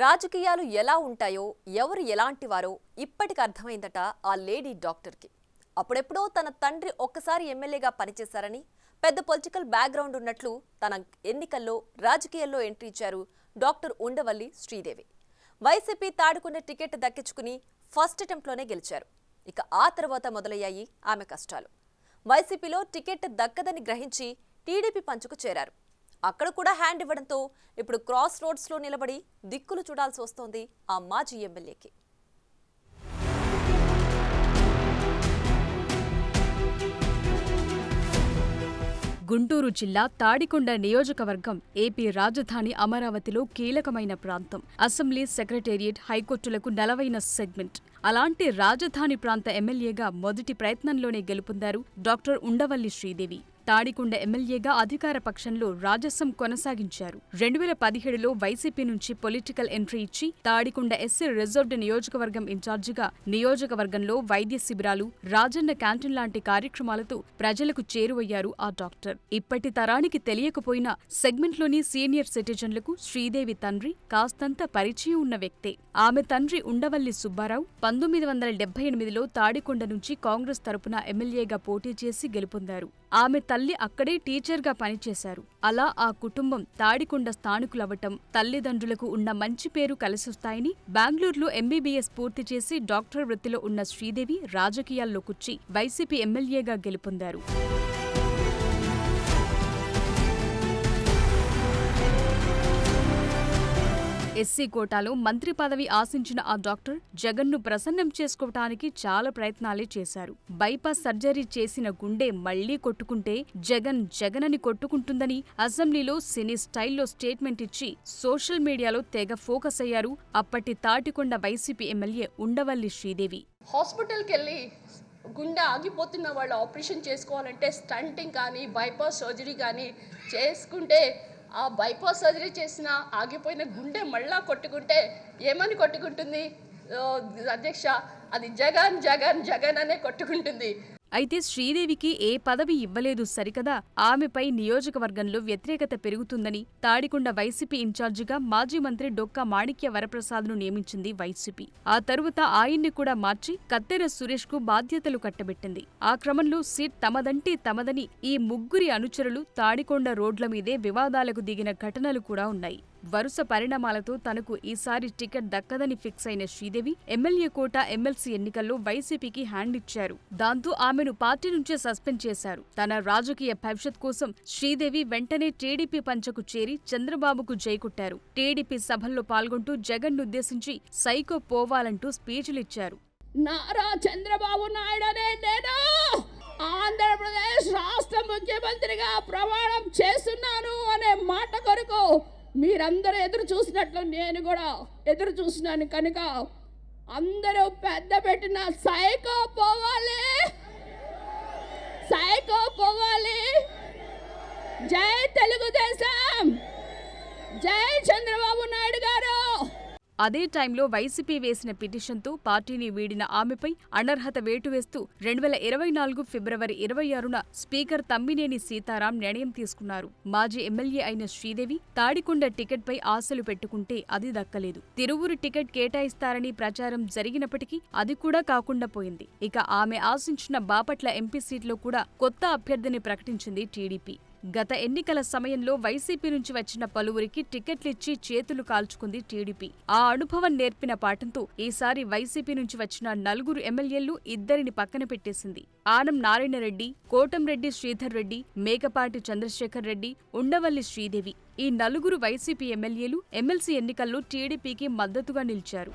రాజకీయాలు ఎలా ఉంటాయో ఎవరు ఎలాంటి వారో ఇప్పటికి అర్థమైందట ఆ లేడీ డాక్టర్కి అప్పుడెప్పుడో తన తండ్రి ఒక్కసారి ఎమ్మెల్యేగా పనిచేశారని పెద్ద పొలిటికల్ బ్యాక్గ్రౌండ్ ఉన్నట్లు తన ఎన్నికల్లో రాజకీయాల్లో ఎంట్రీ ఇచ్చారు డాక్టర్ ఉండవల్లి శ్రీదేవి వైసీపీ తాడుకున్న టికెట్ దక్కించుకుని ఫస్ట్ అటెంప్ట్లోనే గెలిచారు ఇక ఆ తర్వాత మొదలయ్యాయి ఆమె కష్టాలు వైసీపీలో టికెట్ దక్కదని గ్రహించి టీడీపీ పంచుకు చేరారు అక్కడ కూడా హ్యాండ్ ఇవ్వడంతో ఇప్పుడు క్రాస్ రోడ్స్లో నిలబడి దిక్కులు చూడాల్సి వస్తోంది ఆ మాజీ ఎమ్మెల్యేకి గుంటూరు జిల్లా తాడికొండ నియోజకవర్గం ఏపీ రాజధాని అమరావతిలో కీలకమైన ప్రాంతం అసెంబ్లీ సెక్రటేరియట్ హైకోర్టులకు నలవైన సెగ్మెంట్ అలాంటి రాజధాని ప్రాంత ఎమ్మెల్యేగా మొదటి ప్రయత్నంలోనే గెలుపొందారు డాక్టర్ ఉండవల్లి శ్రీదేవి తాడికొండ ఎమ్మెల్యేగా అధికార పక్షంలో రాజస్వం కొనసాగించారు రెండు వేల పదిహేడులో వైసీపీ నుంచి పొలిటికల్ ఎంట్రీ ఇచ్చి తాడికొండ ఎస్సీ రిజర్వ్డ్ నియోజకవర్గం ఇన్ఛార్జిగా నియోజకవర్గంలో వైద్య శిబిరాలు రాజన్న క్యాంటీన్ లాంటి కార్యక్రమాలతో ప్రజలకు చేరువయ్యారు ఆ డాక్టర్ ఇప్పటి తరానికి తెలియకపోయినా సెగ్మెంట్లోని సీనియర్ సిటిజన్లకు శ్రీదేవి తండ్రి కాస్తంత పరిచయం ఉన్న వ్యక్తే ఆమె తండ్రి ఉండవల్లి సుబ్బారావు పంతొమ్మిది వందల డెబ్బై ఎనిమిదిలో తాడికొండ నుంచి కాంగ్రెస్ తరపున ఎమ్మెల్యేగా పోటీ చేసి గెలుపొందారు ఆమె తల్లి అక్కడే టీచర్గా పనిచేశారు అలా ఆ కుటుంబం తాడికొండ స్థానికులవ్వటం తల్లిదండ్రులకు ఉన్న మంచి పేరు కలిసొస్తాయని బెంగళూరులో ఎంబీబీఎస్ పూర్తి చేసి డాక్టర్ వృత్తిలో ఉన్న శ్రీదేవి రాజకీయాల్లోకొచ్చి వైసీపీ ఎమ్మెల్యేగా గెలుపొందారు ఎస్సీ కోటాలో మంత్రి పదవి ఆశించిన ఆ డాక్టర్ జగన్ను ప్రసన్నం చేసుకోవటానికి చాలా ప్రయత్నాలే చేశారు బైపాస్ సర్జరీ చేసిన గుండె మళ్లీ కొట్టుకుంటే జగన్ జగనని కొట్టుకుంటుందని అసెంబ్లీలో సినీ స్టైల్లో స్టేట్మెంట్ ఇచ్చి సోషల్ మీడియాలో తెగ ఫోకస్ అయ్యారు అప్పటి తాటికొండ వైసీపీ ఎమ్మెల్యే ఉండవల్లి శ్రీదేవి హాస్పిటల్కెళ్ళి గుండె ఆగిపోతున్న వాళ్ళు ఆపరేషన్ చేసుకోవాలంటే స్టంటింగ్ కానీ బైపాస్ సర్జరీ కానీ చేసుకుంటే ఆ బైపాస్ సర్జరీ చేసిన ఆగిపోయిన గుండె మళ్ళా కొట్టుకుంటే ఏమని కొట్టుకుంటుంది అధ్యక్ష అది జగన్ జగన్ జగన్ అనే కొట్టుకుంటుంది అయితే శ్రీదేవికి ఏ పదవి ఇవ్వలేదు సరికదా ఆమెపై నియోజకవర్గంలో వ్యతిరేకత పెరుగుతుందని తాడికొండ వైసీపీ ఇన్ఛార్జిగా మాజీ మంత్రి డొక్కా మాణిక్య వరప్రసాద్ను నియమించింది వైసీపీ ఆ తరువాత ఆయన్ని కూడా మార్చి కత్తెర సురేష్కు బాధ్యతలు కట్టబెట్టింది ఆ క్రమంలో సీట్ తమదంటే తమదని ఈ ముగ్గురి అనుచరులు తాడికొండ రోడ్ల మీదే వివాదాలకు దిగిన ఘటనలు కూడా ఉన్నాయి వరుస పరిణామాలతో తనకు ఈసారి టికెట్ దక్కదని ఫిక్స్ అయిన శ్రీదేవి ఎమ్మెల్యే కోట ఎమ్మెల్సీ ఎన్నికల్లో వైసీపీకి హ్యాండ్ ఇచ్చారు దాంతో ఆమెను పార్టీ నుంచే సస్పెండ్ చేశారు తన రాజకీయ భవిష్యత్ కోసం శ్రీదేవి వెంటనే టీడీపీ పంచకు చేరి చంద్రబాబుకు జైకుట్టారు టీడీపీ సభల్లో పాల్గొంటూ జగన్ ఉద్దేశించి సైకో పోవాలంటూ స్పీచ్లిచ్చారు నారా చంద్రబాబు నాయుడు అనే నేను ఆంధ్రప్రదేశ్ రాష్ట్ర ముఖ్యమంత్రిగా ప్రమాణం చేస్తున్నాను అనే మాట కొరకు మీరందరూ ఎదురు చూసినట్లు నేను కూడా ఎదురు చూసినాను కనుక అందరూ పెద్ద పెట్టిన సైకో పోవాలి సైకో పోవాలి జై తెలుగుదేశం జై చంద్ర అదే టైంలో వైసీపీ వేసిన పిటిషన్తో పార్టీని వీడిన ఆమెపై అనర్హత వేటు వేస్తూ రెండు వేల ఇరవై నాలుగు ఫిబ్రవరి ఇరవై ఆరున స్పీకర్ తమ్మినేని సీతారాం నిర్ణయం తీసుకున్నారు మాజీ ఎమ్మెల్యే అయిన శ్రీదేవి తాడికొండ టికెట్పై ఆశలు పెట్టుకుంటే అది దక్కలేదు తిరువురు టికెట్ కేటాయిస్తారని ప్రచారం జరిగినప్పటికీ అది కూడా కాకుండా పోయింది ఇక ఆమె ఆశించిన బాపట్ల ఎంపీ సీట్లో కూడా కొత్త అభ్యర్థిని ప్రకటించింది టీడీపీ గత ఎన్నికల సమయంలో వైసీపీ నుంచి వచ్చిన పలువురికి టికెట్లిచ్చి చేతులు కాల్చుకుంది టీడీపీ ఆ అనుభవం నేర్పిన పాఠంతో ఈసారి వైసీపీ నుంచి వచ్చిన నలుగురు ఎమ్మెల్యేలు ఇద్దరిని పక్కన పెట్టేసింది ఆనం నారాయణరెడ్డి కోటంరెడ్డి శ్రీధర్ రెడ్డి మేకపాటి చంద్రశేఖర్ రెడ్డి ఉండవల్లి శ్రీదేవి ఈ నలుగురు వైసీపీ ఎమ్మెల్యేలు ఎమ్మెల్సీ ఎన్నికల్లో టీడీపీకి మద్దతుగా నిలిచారు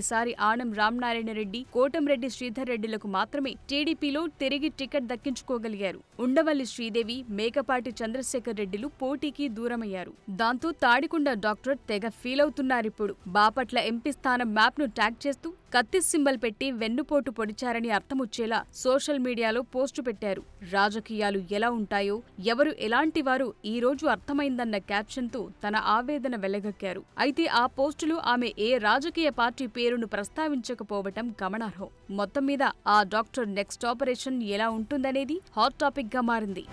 ఈసారి ఆనం రామనారాయణ రెడ్డి కోటంరెడ్డి శ్రీధర్ రెడ్డిలకు మాత్రమే టీడీపీలో తిరిగి టికెట్ దక్కించుకోగలిగారు ఉండవల్లి శ్రీదేవి మేకపాటి చంద్రశేఖర్ రెడ్డిలు పోటీకి దూరమయ్యారు దాంతో తాడికొండ డాక్టర్ తెగ ఫీల్ అవుతున్నారిప్పుడు బాపట్ల ఎంపీ స్థానం మ్యాప్ ను ట్యాగ్ చేస్తూ కత్తి సింబల్ పెట్టి వెన్నుపోటు పొడిచారని అర్థమొచ్చేలా సోషల్ మీడియాలో పోస్టు పెట్టారు రాజకీయాలు ఎలా ఉంటాయో ఎవరు ఎలాంటి వారు ఈ రోజు అర్థమైందన్న క్యాప్షన్తో తన ఆవేదన వెలగక్కారు అయితే ఆ పోస్టులు ఆమె ఏ రాజకీయ పార్టీ పేరును ప్రస్తావించకపోవటం గమనార్హం మొత్తం మీద ఆ డాక్టర్ నెక్స్ట్ ఆపరేషన్ ఎలా ఉంటుందనేది హాట్ టాపిక్గా మారింది